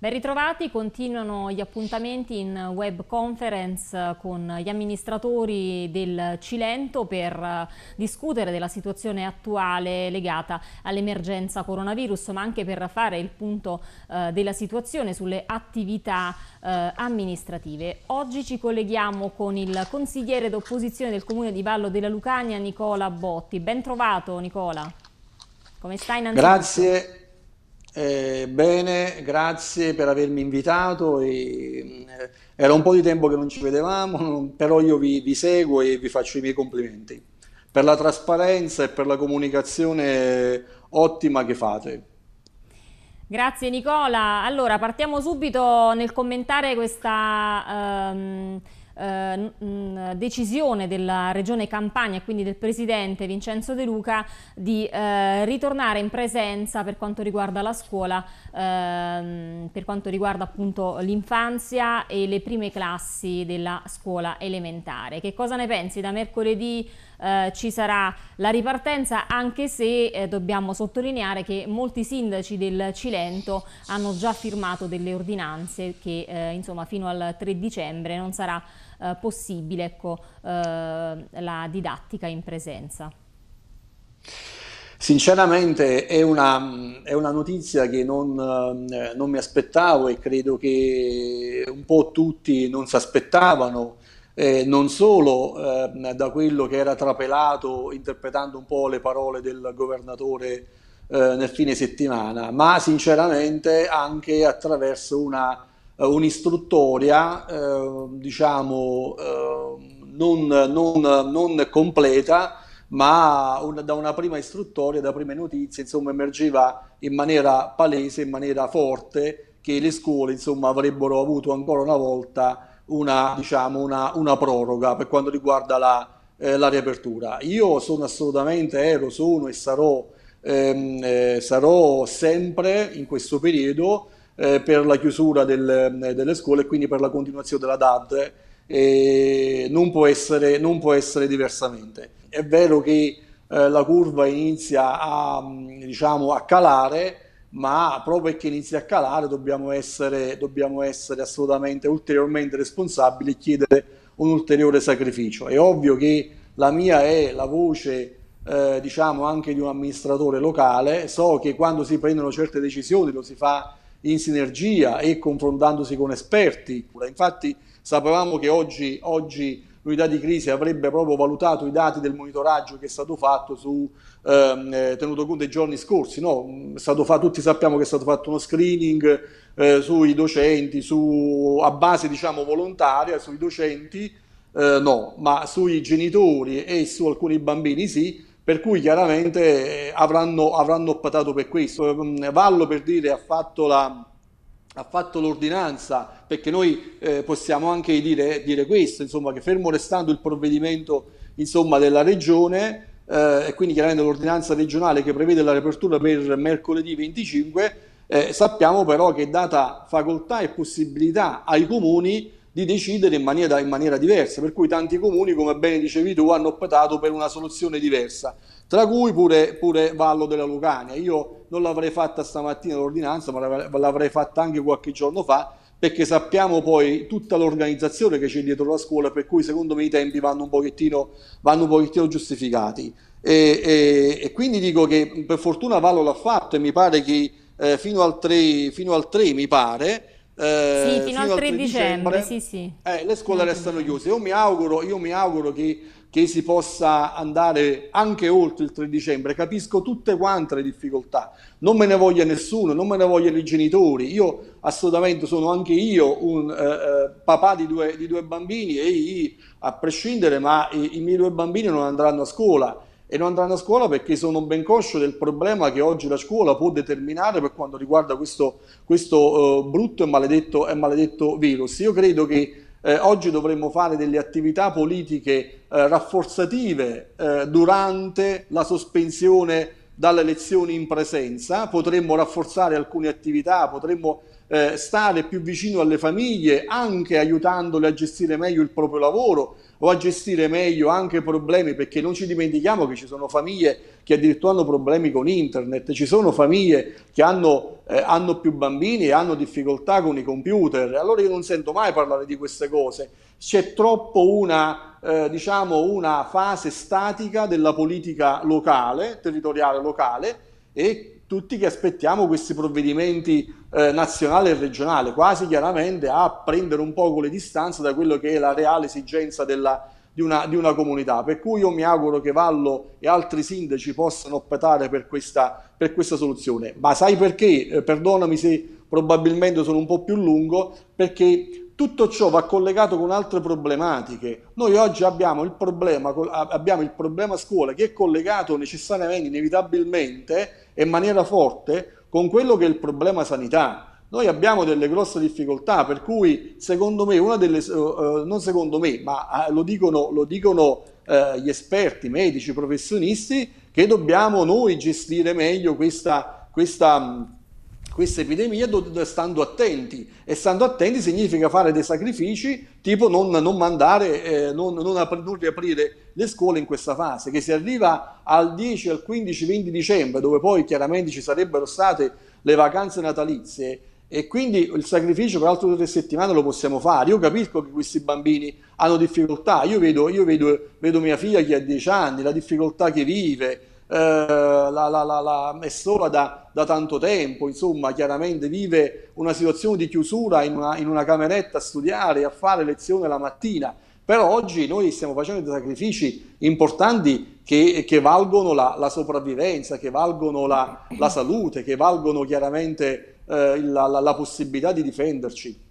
Ben ritrovati, continuano gli appuntamenti in web conference con gli amministratori del Cilento per eh, discutere della situazione attuale legata all'emergenza coronavirus, ma anche per fare il punto eh, della situazione sulle attività eh, amministrative. Oggi ci colleghiamo con il consigliere d'opposizione del Comune di Vallo della Lucania, Nicola Botti. Ben trovato Nicola, come stai innanzitutto? Grazie. Eh, bene, grazie per avermi invitato. E, eh, era un po' di tempo che non ci vedevamo, però io vi, vi, seguo e vi faccio i miei complimenti per la trasparenza e per la comunicazione ottima che fate. Grazie Nicola. Allora, partiamo subito nel commentare questa... Um eh, mh, decisione della Regione Campania e quindi del Presidente Vincenzo De Luca di eh, ritornare in presenza per quanto riguarda la scuola, ehm, per quanto riguarda appunto l'infanzia e le prime classi della scuola elementare. Che cosa ne pensi? Da mercoledì eh, ci sarà la ripartenza anche se eh, dobbiamo sottolineare che molti sindaci del Cilento hanno già firmato delle ordinanze che eh, insomma fino al 3 dicembre non sarà eh, possibile ecco, eh, la didattica in presenza. Sinceramente è una, è una, notizia che non, eh, non, mi aspettavo e credo che un po' tutti non si aspettavano, eh, non solo eh, da quello che era trapelato interpretando un po' le parole del governatore eh, nel fine settimana, ma sinceramente anche attraverso una eh, un'istruttoria ehm, diciamo, ehm, non, non, non, completa, ma una, da una prima istruttoria, da prime notizie, insomma, emergeva in maniera palese, in maniera forte, che le scuole insomma, avrebbero avuto ancora una volta una, diciamo, una, una proroga per quanto riguarda la, eh, la, riapertura. Io sono assolutamente, ero, sono e sarò, ehm, eh, sarò sempre in questo periodo eh, per la chiusura del, eh, delle scuole e quindi per la continuazione della DAD eh, non, può essere, non, può essere, diversamente. È vero che eh, la curva inizia a, diciamo, a calare, ma proprio perché inizia a calare dobbiamo essere, dobbiamo essere assolutamente ulteriormente responsabili e chiedere un ulteriore sacrificio. È ovvio che la mia è la voce eh, diciamo anche di un amministratore locale, so che quando si prendono certe decisioni lo si fa in sinergia e confrontandosi con esperti. Infatti sapevamo che oggi, oggi l'unità di crisi avrebbe proprio valutato i dati del monitoraggio che è stato fatto su, ehm, eh, tenuto conto dei giorni scorsi. No? Fatto, tutti sappiamo che è stato fatto uno screening eh, sui docenti, su, a base diciamo, volontaria sui docenti, eh, no, ma sui genitori e su alcuni bambini sì per cui chiaramente eh, avranno, avranno optato per questo. Ehm, Vallo per dire ha fatto la, ha fatto l'ordinanza, perché noi eh, possiamo anche dire, dire questo, insomma, che fermo restando il provvedimento insomma, della Regione, eh, e quindi chiaramente l'ordinanza regionale che prevede la riapertura per mercoledì 25, eh, sappiamo però che è data facoltà e possibilità ai comuni di decidere in maniera, in maniera, diversa, per cui tanti comuni, come bene dicevi tu, hanno optato per una soluzione diversa, tra cui pure, pure Vallo della Lucania. Io non l'avrei fatta stamattina l'ordinanza, ma l'avrei fatta anche qualche giorno fa, perché sappiamo poi tutta l'organizzazione che c'è dietro la scuola, per cui secondo me i tempi vanno un pochettino, vanno un pochettino giustificati. E, e, e, quindi dico che per fortuna Vallo l'ha fatto e mi pare che eh, fino, al 3, fino al 3 mi pare, eh, sì, fino, fino al 3 dicembre, sì, sì. Eh, le scuole fino restano chiuse. Io mi auguro, io mi auguro che, che, si possa andare anche oltre il 3 dicembre. Capisco tutte quante le difficoltà. Non me ne voglia nessuno, non me ne vogliono i genitori. Io assolutamente sono anche io un eh, eh papà di due, di due, bambini e a prescindere, ma i, i miei due bambini non andranno a scuola e non andranno a scuola perché sono ben coscio del problema che oggi la scuola può determinare per quanto riguarda questo, questo uh, brutto e maledetto, e maledetto, virus. Io credo che eh, oggi dovremmo fare delle attività politiche eh, rafforzative eh, durante la sospensione dalle lezioni in presenza, potremmo rafforzare alcune attività, potremmo eh, stare più vicino alle famiglie, anche aiutandole a gestire meglio il proprio lavoro o a gestire meglio anche problemi, perché non ci dimentichiamo che ci sono famiglie che addirittura hanno problemi con internet, ci sono famiglie che hanno, eh, hanno più bambini e hanno difficoltà con i computer, allora io non sento mai parlare di queste cose, c'è troppo una eh, diciamo una fase statica della politica locale, territoriale locale e tutti che aspettiamo questi provvedimenti eh, nazionale e regionale, quasi chiaramente a prendere un po' le distanze da quello che è la reale esigenza della, di, una, di, una, comunità. Per cui io mi auguro che Vallo e altri sindaci possano optare per questa, per questa soluzione. Ma sai perché? Eh, perdonami se probabilmente sono un po' più lungo, perché tutto ciò va collegato con altre problematiche. Noi oggi abbiamo il problema, abbiamo il problema scuola che è collegato necessariamente, inevitabilmente e in maniera forte con quello che è il problema sanità. Noi abbiamo delle grosse difficoltà, per cui secondo me, una delle, eh, eh non secondo me, ma eh, lo dicono, lo dicono eh, gli esperti, medici, professionisti, che dobbiamo noi gestire meglio questa, questa questa epidemia stando attenti e stando attenti significa fare dei sacrifici tipo non, non mandare, eh, non, non, apri, non, riaprire le scuole in questa fase che si arriva al 10, al 15, 20 dicembre dove poi chiaramente ci sarebbero state le vacanze natalizie e quindi il sacrificio per altre tre settimane lo possiamo fare. Io capisco che questi bambini hanno difficoltà, io vedo, io vedo, vedo mia figlia che ha 10 anni, la difficoltà che vive, eh, la, la, la, è sola da, da, tanto tempo, insomma chiaramente vive una situazione di chiusura in una, in una cameretta a studiare, a fare lezione la mattina, però oggi noi stiamo facendo dei sacrifici importanti che, che valgono la, la, sopravvivenza, che valgono la, la, salute, che valgono chiaramente eh, la, la possibilità di difenderci.